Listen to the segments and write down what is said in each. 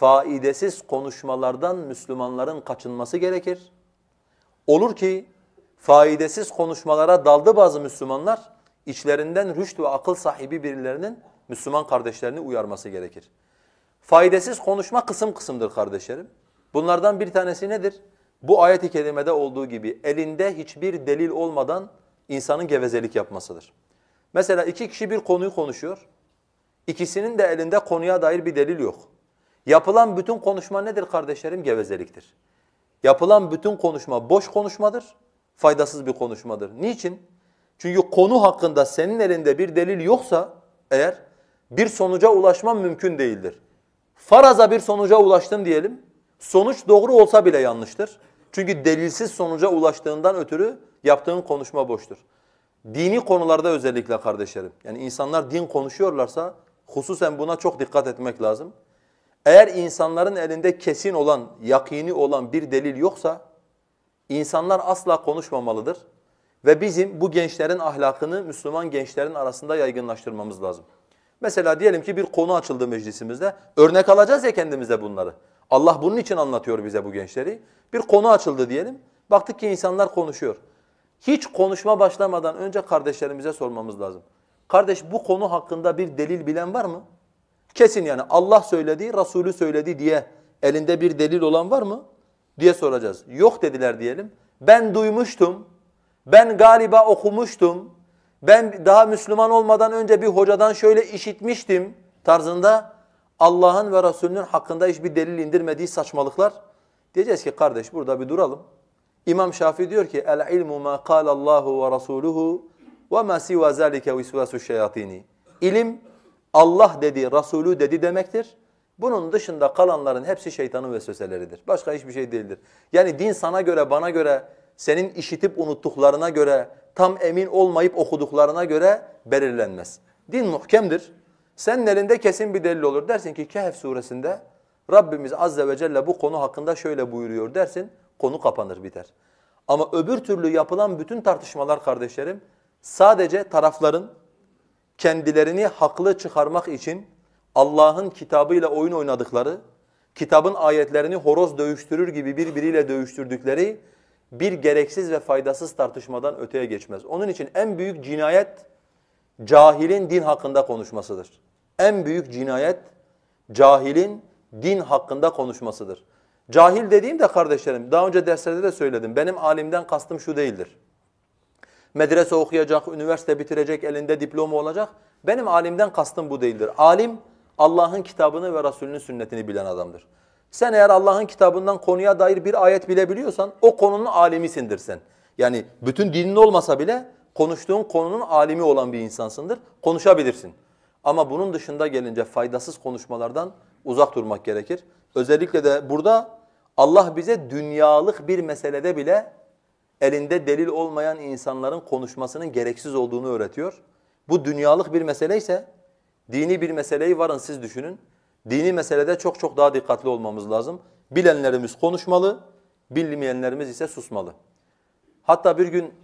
faidesiz konuşmalardan Müslümanların kaçınması gerekir. Olur ki faidesiz konuşmalara daldı bazı Müslümanlar, içlerinden rüşt ve akıl sahibi birilerinin Müslüman kardeşlerini uyarması gerekir. Faidesiz konuşma kısım kısımdır kardeşlerim. Bunlardan bir tanesi nedir? Bu ayet-i kerimede olduğu gibi elinde hiçbir delil olmadan insanın gevezelik yapmasıdır. Mesela iki kişi bir konuyu konuşuyor. İkisinin de elinde konuya dair bir delil yok. Yapılan bütün konuşma nedir kardeşlerim? Gevezeliktir. Yapılan bütün konuşma boş konuşmadır, faydasız bir konuşmadır. Niçin? Çünkü konu hakkında senin elinde bir delil yoksa eğer bir sonuca ulaşman mümkün değildir. Faraza bir sonuca ulaştın diyelim. Sonuç doğru olsa bile yanlıştır. Çünkü delilsiz sonuca ulaştığından ötürü yaptığın konuşma boştur. Dini konularda özellikle kardeşlerim. Yani insanlar din konuşuyorlarsa hususen buna çok dikkat etmek lazım. Eğer insanların elinde kesin olan, yakini olan bir delil yoksa insanlar asla konuşmamalıdır. Ve bizim bu gençlerin ahlakını Müslüman gençlerin arasında yaygınlaştırmamız lazım. Mesela diyelim ki bir konu açıldı meclisimizde. Örnek alacağız ya kendimize bunları. Allah bunun için anlatıyor bize bu gençleri. Bir konu açıldı diyelim. Baktık ki insanlar konuşuyor. Hiç konuşma başlamadan önce kardeşlerimize sormamız lazım. Kardeş bu konu hakkında bir delil bilen var mı? Kesin yani Allah söyledi, Resulü söyledi diye elinde bir delil olan var mı? diye soracağız. Yok dediler diyelim. Ben duymuştum, ben galiba okumuştum, ben daha Müslüman olmadan önce bir hocadan şöyle işitmiştim tarzında Allah'ın ve Resulünün hakkında hiçbir delil indirmediği saçmalıklar. Diyeceğiz ki kardeş burada bir duralım. İmam Şafii diyor ki el ilmu ma kâlallahu ve rasuluhu ve ma siva zâlike visvasu şeyatini. İlim Allah dedi, Resulü dedi demektir. Bunun dışında kalanların hepsi şeytanın vesveseleridir. Başka hiçbir şey değildir. Yani din sana göre, bana göre, senin işitip unuttuklarına göre, tam emin olmayıp okuduklarına göre belirlenmez. Din muhkemdir. Senin elinde kesin bir delil olur. Dersin ki Kehf suresinde Rabbimiz azze ve celle bu konu hakkında şöyle buyuruyor dersin. Konu kapanır biter. Ama öbür türlü yapılan bütün tartışmalar kardeşlerim sadece tarafların kendilerini haklı çıkarmak için Allah'ın kitabıyla oyun oynadıkları, kitabın ayetlerini horoz dövüştürür gibi birbiriyle dövüştürdükleri bir gereksiz ve faydasız tartışmadan öteye geçmez. Onun için en büyük cinayet cahilin din hakkında konuşmasıdır. En büyük cinayet cahilin din hakkında konuşmasıdır. Cahil dediğim de kardeşlerim daha önce derslerde de söyledim. Benim alimden kastım şu değildir medrese okuyacak, üniversite bitirecek, elinde diploma olacak. Benim alimden kastım bu değildir. Alim Allah'ın kitabını ve Resulünün sünnetini bilen adamdır. Sen eğer Allah'ın kitabından konuya dair bir ayet bilebiliyorsan o konunun alimisindir sen. Yani bütün dinin olmasa bile konuştuğun konunun alimi olan bir insansındır. Konuşabilirsin. Ama bunun dışında gelince faydasız konuşmalardan uzak durmak gerekir. Özellikle de burada Allah bize dünyalık bir meselede bile elinde delil olmayan insanların konuşmasının gereksiz olduğunu öğretiyor. Bu dünyalık bir mesele ise dini bir meseleyi varın siz düşünün. Dini meselede çok çok daha dikkatli olmamız lazım. Bilenlerimiz konuşmalı, bilmeyenlerimiz ise susmalı. Hatta bir gün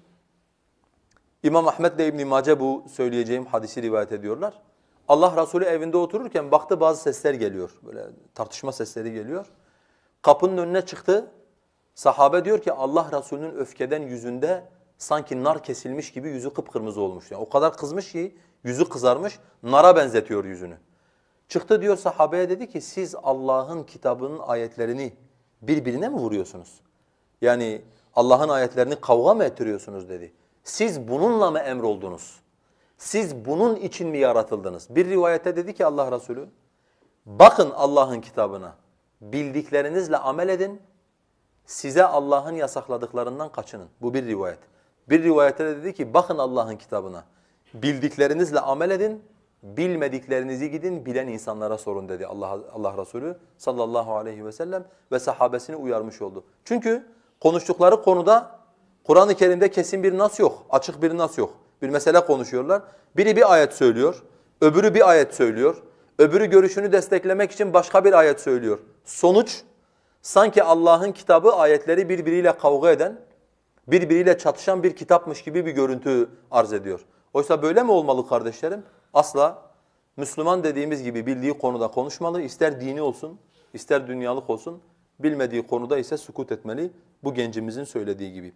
İmam Ahmed ile İbn Mace bu söyleyeceğim hadisi rivayet ediyorlar. Allah Resulü evinde otururken baktı bazı sesler geliyor. Böyle tartışma sesleri geliyor. Kapının önüne çıktı. Sahabe diyor ki Allah Resulü'nün öfkeden yüzünde sanki nar kesilmiş gibi yüzü kıpkırmızı olmuş. Yani o kadar kızmış ki yüzü kızarmış, nara benzetiyor yüzünü. Çıktı diyor sahabeye dedi ki siz Allah'ın kitabının ayetlerini birbirine mi vuruyorsunuz? Yani Allah'ın ayetlerini kavga mı ettiriyorsunuz dedi. Siz bununla mı emroldunuz? Siz bunun için mi yaratıldınız? Bir rivayette dedi ki Allah Resulü, bakın Allah'ın kitabına, bildiklerinizle amel edin, size Allah'ın yasakladıklarından kaçının. Bu bir rivayet. Bir rivayete de dedi ki bakın Allah'ın kitabına. Bildiklerinizle amel edin, bilmediklerinizi gidin bilen insanlara sorun dedi Allah, Allah Resulü sallallahu aleyhi ve sellem ve sahabesini uyarmış oldu. Çünkü konuştukları konuda Kur'an-ı Kerim'de kesin bir nas yok, açık bir nas yok. Bir mesele konuşuyorlar. Biri bir ayet söylüyor, öbürü bir ayet söylüyor, öbürü görüşünü desteklemek için başka bir ayet söylüyor. Sonuç sanki Allah'ın kitabı ayetleri birbiriyle kavga eden, birbiriyle çatışan bir kitapmış gibi bir görüntü arz ediyor. Oysa böyle mi olmalı kardeşlerim? Asla. Müslüman dediğimiz gibi bildiği konuda konuşmalı. ister dini olsun, ister dünyalık olsun. Bilmediği konuda ise sukut etmeli. Bu gencimizin söylediği gibi.